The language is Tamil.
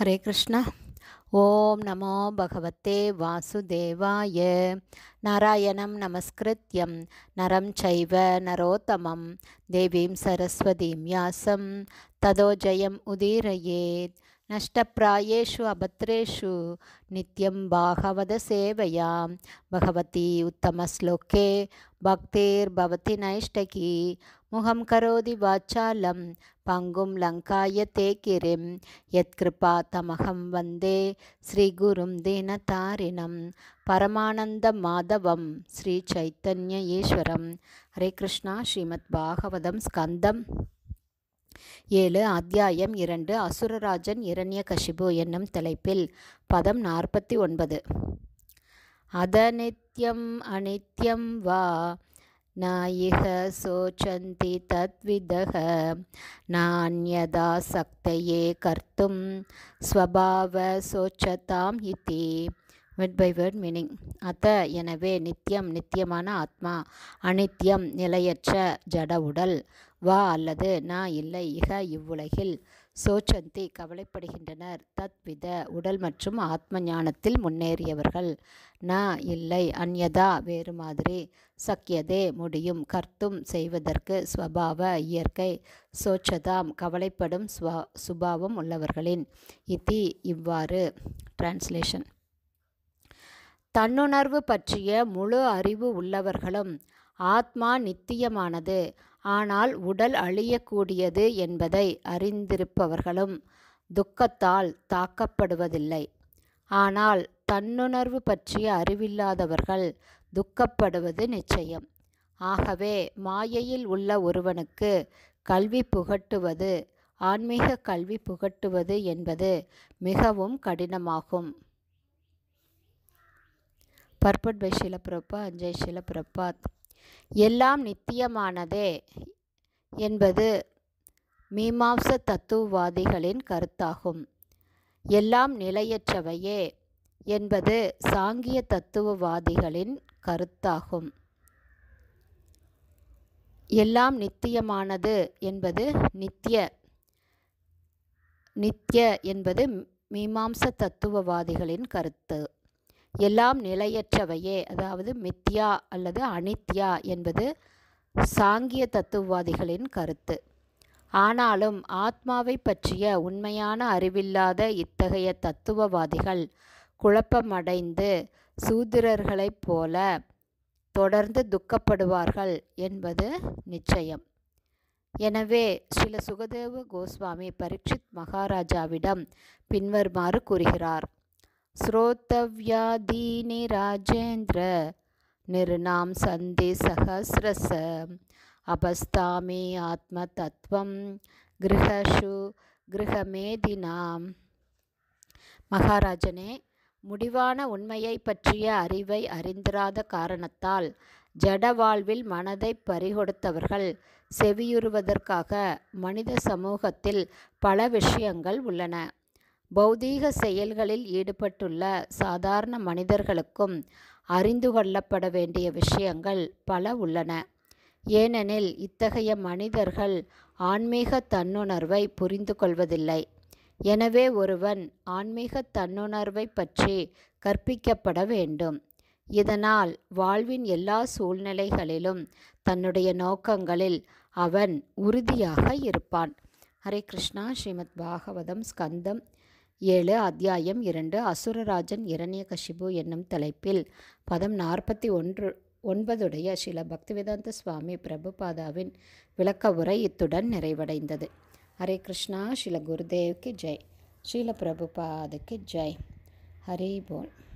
ஹரே கிருஷ்ணா ஓம் நமோ பகவத்தே வாசுதேவாய நாராயணம் நமஸ்கிருத்யம் நரம் சைவ நரோத்தமம் தேவீம் சரஸ்வதீம் யாசம் ததோ ஜெயம் உதீரயேத் நஷ்டப்பிராயேஷு அபத்ரேஷு நித்யம் பாகவத சேவையாம் பகவதி உத்தமஸ்லோகே பக்தேர் பவதி நைஷ்டகி முகம் கரோதி வாச்சாலம் பங்கும் லங்காய தேக்கிரிம் யத்கிருபா தமகம் வந்தே ஸ்ரீகுரும் தாரினம் பரமானந்த மாதவம் ஸ்ரீ சைத்தன்ய ஈஸ்வரம் ஹரே கிருஷ்ணா ஸ்ரீமத் பாகவதம் ஸ்கந்தம் ஏழு அத்தியாயம் இரண்டு அசுரராஜன் இரண்ய கஷிபு என்னும் தலைப்பில் பதம் நாற்பத்தி ஒன்பது அதநித்யம் அனித்யம் வா நாயிக சோச்சந்தி தத்விதக நான்யதா சக்தையே கர்த்தும் ஸ்வபாவ சோச்சதாம் இதி வேர்ட் பை வேர்ட் மீனிங் அத்த எனவே நித்தியம் நித்தியமான ஆத்மா அனித்தியம் நிலையற்ற ஜட உடல் வா அல்லது நான் இல்லை இக இவ்வுலகில் சோச்சந்தி கவலைப்படுகின்றனர் தத்வித உடல் மற்றும் ஆத்ம ஞானத்தில் முன்னேறியவர்கள் ந இல்லை அந்யதா வேறு மாதிரி சக்கியதே முடியும் கர்த்தும் செய்வதற்கு ஸ்வபாவ இயற்கை சோச்சதாம் கவலைப்படும் சுபாவம் உள்ளவர்களின் இதி இவ்வாறு டிரான்ஸ்லேஷன் தன்னுணர்வு பற்றிய முழு அறிவு உள்ளவர்களும் ஆத்மா நித்தியமானது ஆனால் உடல் அழியக்கூடியது என்பதை அறிந்திருப்பவர்களும் துக்கத்தால் தாக்கப்படுவதில்லை ஆனால் தன்னுணர்வு பற்றிய அறிவில்லாதவர்கள் துக்கப்படுவது நிச்சயம் ஆகவே மாயையில் உள்ள ஒருவனுக்கு கல்வி புகட்டுவது ஆன்மீக கல்வி புகட்டுவது என்பது மிகவும் கடினமாகும் ಪರ್ಪಟ್ ಶಿಲಪ್ರಭ ಅಜಯ್ பிரபாத் எல்லாம் நித்தியமானதே என்பது மீமாம்ச தத்துவவாதிகளின் கருத்தாகும் எல்லாம் நிலையற்றவையே என்பது சாங்கிய தத்துவவாதிகளின் கருத்தாகும் எல்லாம் நித்தியமானது என்பது நித்திய நித்ய என்பது மீமாம்ச தத்துவவாதிகளின் கருத்து எல்லாம் நிலையற்றவையே அதாவது மித்யா அல்லது அனித்யா என்பது சாங்கிய தத்துவவாதிகளின் கருத்து ஆனாலும் ஆத்மாவை பற்றிய உண்மையான அறிவில்லாத இத்தகைய தத்துவவாதிகள் குழப்பமடைந்து சூத்திரர்களைப் போல தொடர்ந்து துக்கப்படுவார்கள் என்பது நிச்சயம் எனவே சில சுகதேவ கோஸ்வாமி பரீட்சித் மகாராஜாவிடம் பின்வருமாறு கூறுகிறார் श्रोतव्यादीनि राजेन्द्र निर्णां सन्धि सहस्रस अपस्तामि आत्मतत्त्वं கிரகஷு கிரகமேதினாம் மகாராஜனே முடிவான உண்மையைப் பற்றிய அறிவை அறிந்திராத காரணத்தால் ஜட வாழ்வில் மனதை பறிகொடுத்தவர்கள் செவியுறுவதற்காக மனித சமூகத்தில் பல விஷயங்கள் உள்ளன பௌதீக செயல்களில் ஈடுபட்டுள்ள சாதாரண மனிதர்களுக்கும் அறிந்து கொள்ளப்பட வேண்டிய விஷயங்கள் பல உள்ளன ஏனெனில் இத்தகைய மனிதர்கள் ஆன்மீக தன்னுணர்வை புரிந்து கொள்வதில்லை எனவே ஒருவன் ஆன்மீக தன்னுணர்வை பற்றி கற்பிக்கப்பட வேண்டும் இதனால் வாழ்வின் எல்லா சூழ்நிலைகளிலும் தன்னுடைய நோக்கங்களில் அவன் உறுதியாக இருப்பான் ஹரே கிருஷ்ணா ஸ்ரீமத் பாகவதம் ஸ்கந்தம் ஏழு அத்தியாயம் இரண்டு அசுரராஜன் கஷிபு என்னும் தலைப்பில் பதம் நாற்பத்தி ஒன்று ஒன்பதுடைய சில பக்திவேதாந்த சுவாமி பிரபுபாதாவின் விளக்க உரை இத்துடன் நிறைவடைந்தது ஹரே கிருஷ்ணா ஸ்ரீல குருதேவ்க்கு ஜெய் ஸ்ரீல பிரபுபாதுக்கு ஜெய் ஹரி போல்